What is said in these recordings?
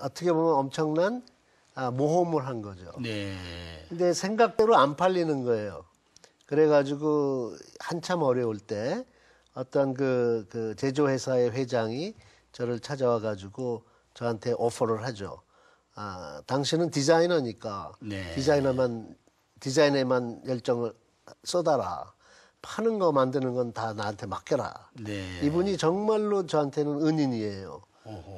어떻게 보면 엄청난 아, 모험을 한 거죠. 네. 근데 생각대로 안 팔리는 거예요. 그래가지고 한참 어려울 때 어떤 그, 그 제조회사의 회장이 저를 찾아와가지고 저한테 오퍼를 하죠. 아, 당신은 디자이너니까 네. 디자이너만 디자인에만 열정을 쏟아라. 파는 거 만드는 건 다 나한테 맡겨라. 네. 이분이 정말로 저한테는 은인이에요.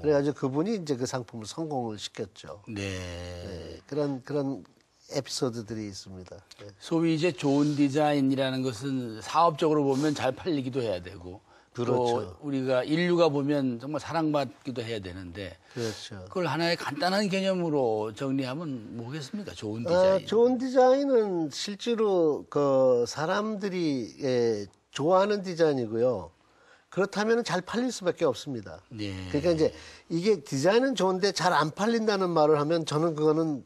그래가지고 그분이 이제 그 상품을 성공을 시켰죠. 네. 네. 그런 그런 에피소드들이 있습니다. 네. 소위 이제 좋은 디자인이라는 것은 사업적으로 보면 잘 팔리기도 해야 되고 그렇죠. 우리가 인류가 보면 정말 사랑받기도 해야 되는데 그렇죠. 그걸 하나의 간단한 개념으로 정리하면 뭐겠습니까? 좋은 아, 디자인. 아, 좋은 디자인은 실제로 그 사람들이 예, 좋아하는 디자인이고요. 그렇다면 잘 팔릴 수밖에 없습니다. 예. 그러니까 이제 이게 디자인은 좋은데 잘 안 팔린다는 말을 하면 저는 그거는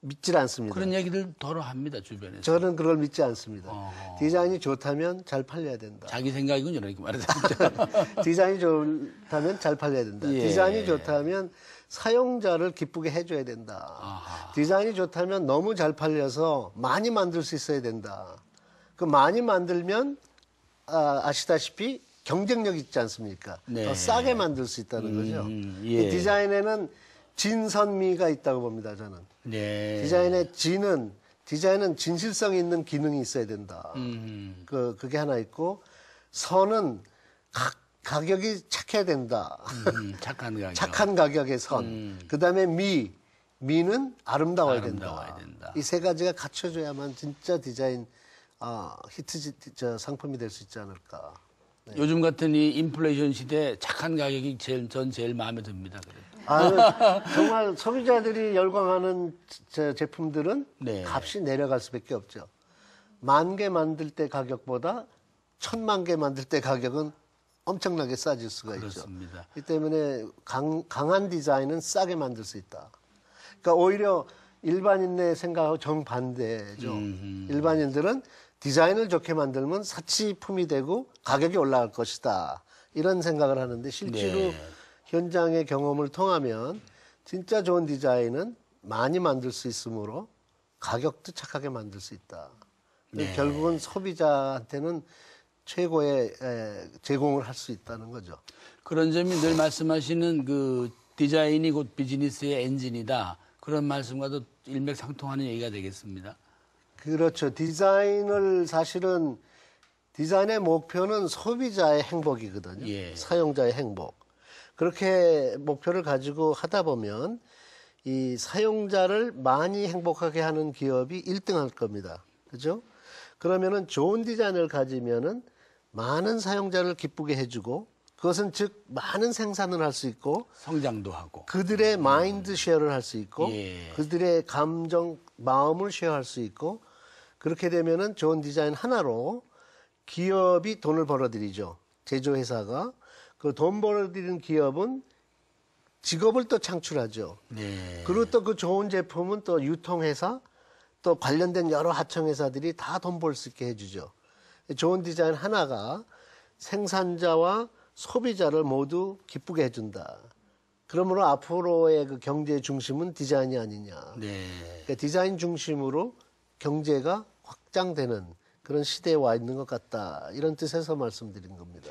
믿질 않습니다. 그런 얘기들 더러 합니다 주변에서. 저는 그걸 믿지 않습니다. 어... 디자인이 좋다면 잘 팔려야 된다. 자기 생각이군요, 이렇게 말하자면. 디자인이 좋다면 잘 팔려야 된다. 예. 디자인이 좋다면 사용자를 기쁘게 해줘야 된다. 아하. 디자인이 좋다면 너무 잘 팔려서 많이 만들 수 있어야 된다. 그 많이 만들면 아, 아시다시피 경쟁력 있지 않습니까? 네. 더 싸게 만들 수 있다는 거죠. 음, 예. 이 디자인에는 진선미가 있다고 봅니다. 저는 네. 디자인의 진은 디자인은 진실성 있는 기능이 있어야 된다. 음. 그 그게 하나 있고 선은 각 가격이 착해야 된다. 음, 음 착한 가격. 착한 가격의 선. 음. 그다음에 미. 미는 아름다워야, 아름다워야 된다. 된다. 이 세 가지가 갖춰져야만 진짜 디자인 아, 히트 저 상품이 될 수 있지 않을까. 네. 요즘 같은 이 인플레이션 시대 에 착한 가격이 제일 전 제일 마음에 듭니다. 아, 정말 소비자들이 열광하는 제, 제품들은 네. 값이 내려갈 수밖에 없죠. 만 개 만들 때 가격보다 천만 개 만들 때 가격은 엄청나게 싸질 수가 그렇습니다. 있죠. 이 때문에 강, 강한 디자인은 싸게 만들 수 있다. 그러니까 오히려 일반인의 생각하고 정반대죠. 음흠. 일반인들은 디자인을 좋게 만들면 사치품이 되고 가격이 올라갈 것이다. 이런 생각을 하는데 실제로 네. 현장의 경험을 통하면 진짜 좋은 디자인은 많이 만들 수 있으므로 가격도 착하게 만들 수 있다. 네. 결국은 소비자한테는 최고의 제공을 할 수 있다는 거죠. 그런 점이 늘 말씀하시는 그 디자인이 곧 비즈니스의 엔진이다. 그런 말씀과도 일맥상통하는 얘기가 되겠습니다. 그렇죠. 디자인을 사실은 디자인의 목표는 소비자의 행복이거든요. 예. 사용자의 행복. 그렇게 목표를 가지고 하다 보면 이 사용자를 많이 행복하게 하는 기업이 1등 할 겁니다. 그죠? 그러면은 좋은 디자인을 가지면은 많은 사용자를 기쁘게 해주고 그것은 즉 많은 생산을 할 수 있고 성장도 하고 그들의 음. 마인드 쉐어를 할 수 있고 예. 그들의 감정 마음을 쉐어할 수 있고 그렇게 되면은 좋은 디자인 하나로 기업이 돈을 벌어들이죠. 제조회사가. 그 돈 벌어들이는 기업은 직업을 또 창출하죠. 네. 그리고 또 그 좋은 제품은 또 유통회사, 또 관련된 여러 하청회사들이 다 돈 벌 수 있게 해주죠. 좋은 디자인 하나가 생산자와 소비자를 모두 기쁘게 해준다. 그러므로 앞으로의 그경제 중심은 디자인이 아니냐. 네. 그러니까 디자인 중심으로 경제가 확장되는 그런 시대에 와 있는 것 같다. 이런 뜻에서 말씀드린 겁니다.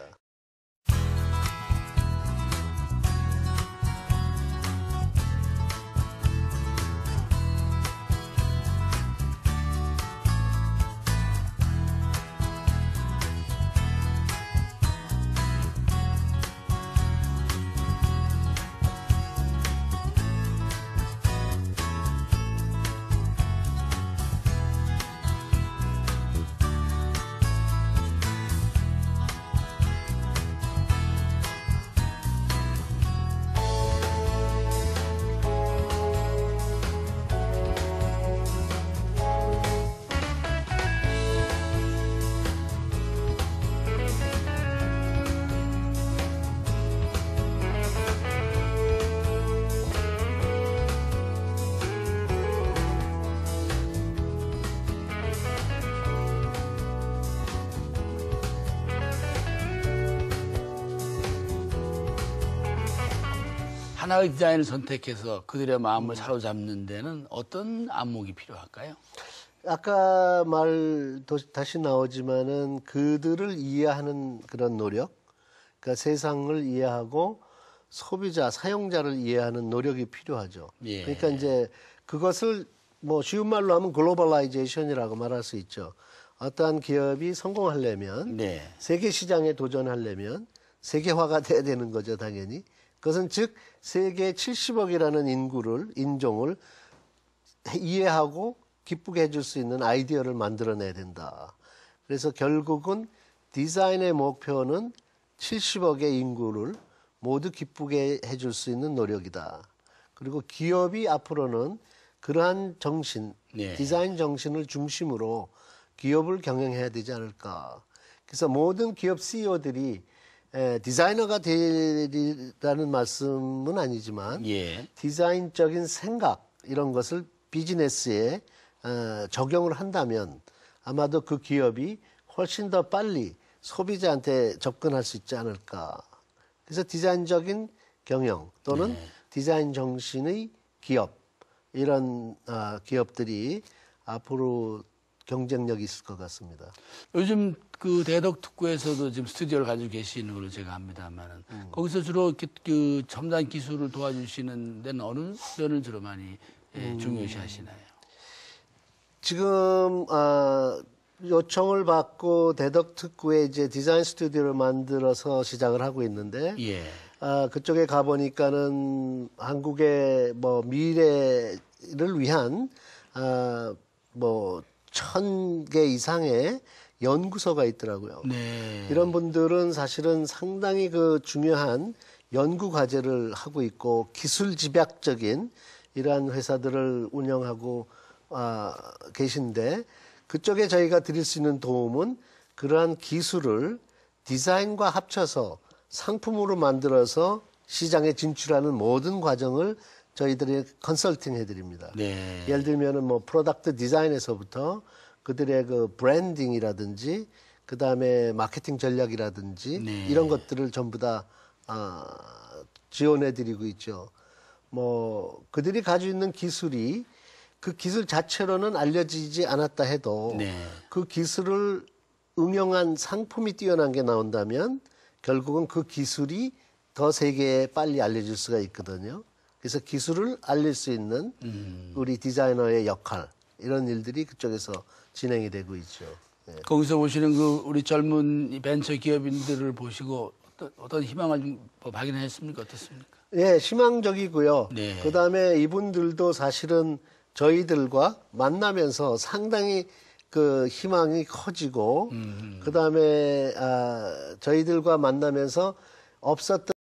하나의 디자인을 선택해서 그들의 마음을 사로잡는 데는 어떤 안목이 필요할까요? 아까 말 다시 나오지만은 그들을 이해하는 그런 노력, 그러니까 세상을 이해하고 소비자, 사용자를 이해하는 노력이 필요하죠. 예. 그러니까 이제 그것을 뭐 쉬운 말로 하면 글로벌라이제이션이라고 말할 수 있죠. 어떠한 기업이 성공하려면 네. 세계 시장에 도전하려면 세계화가 돼야 되는 거죠, 당연히. 그것은 즉 세계 70억이라는 인구를 인종을 이해하고 기쁘게 해줄 수 있는 아이디어를 만들어내야 된다. 그래서 결국은 디자인의 목표는 70억의 인구를 모두 기쁘게 해줄 수 있는 노력이다. 그리고 기업이 앞으로는 그러한 정신, 네. 디자인 정신을 중심으로 기업을 경영해야 되지 않을까. 그래서 모든 기업 CEO들이 에, 예, 디자이너가 되라는 리 말씀은 아니지만 예. 디자인적인 생각 이런 것을 비즈니스에 어, 적용을 한다면 아마도 그 기업이 훨씬 더 빨리 소비자한테 접근할 수 있지 않을까. 그래서 디자인적인 경영 또는 네. 디자인 정신의 기업 이런 어, 기업들이 앞으로 경쟁력이 있을 것 같습니다. 요즘 그 대덕 특구에서도 지금 스튜디오를 가지고 계시는 걸로 제가 압니다만은 음. 거기서 주로 이그 첨단 기술을 도와주시는 데는 어느 면을 주로 많이 예, 음. 중요시 하시나요? 지금 어, 요청을 받고 대덕 특구에 이제 디자인 스튜디오를 만들어서 시작을 하고 있는데 예. 어, 그쪽에 가 보니까는 한국의 뭐 미래를 위한 어, 아, 뭐천 개 이상의 연구소가 있더라고요. 네. 이런 분들은 사실은 상당히 그 중요한 연구 과제를 하고 있고 기술 집약적인 이러한 회사들을 운영하고 아, 계신데 그쪽에 저희가 드릴 수 있는 도움은 그러한 기술을 디자인과 합쳐서 상품으로 만들어서 시장에 진출하는 모든 과정을 저희들이 컨설팅 해드립니다. 네. 예를 들면은 뭐 프로덕트 디자인에서부터 그들의 그 브랜딩이라든지 그 다음에 마케팅 전략이라든지 네. 이런 것들을 전부 다 아, 지원해드리고 있죠. 뭐 그들이 가지고 있는 기술이 그 기술 자체로는 알려지지 않았다 해도 네. 그 기술을 응용한 상품이 뛰어난 게 나온다면 결국은 그 기술이 더 세계에 빨리 알려질 수가 있거든요. 그래서 기술을 알릴 수 있는 음. 우리 디자이너의 역할 이런 일들이 그쪽에서 진행이 되고 있죠. 네. 거기서 보시는 그 우리 젊은 벤처 기업인들을 보시고 어떤, 어떤 희망을 좀 뭐 발견했습니까? 어떻습니까? 예, 희망적이고요. 네. 그 다음에 이분들도 사실은 저희들과 만나면서 상당히 그 희망이 커지고, 음. 그 다음에 아, 저희들과 만나면서 없었던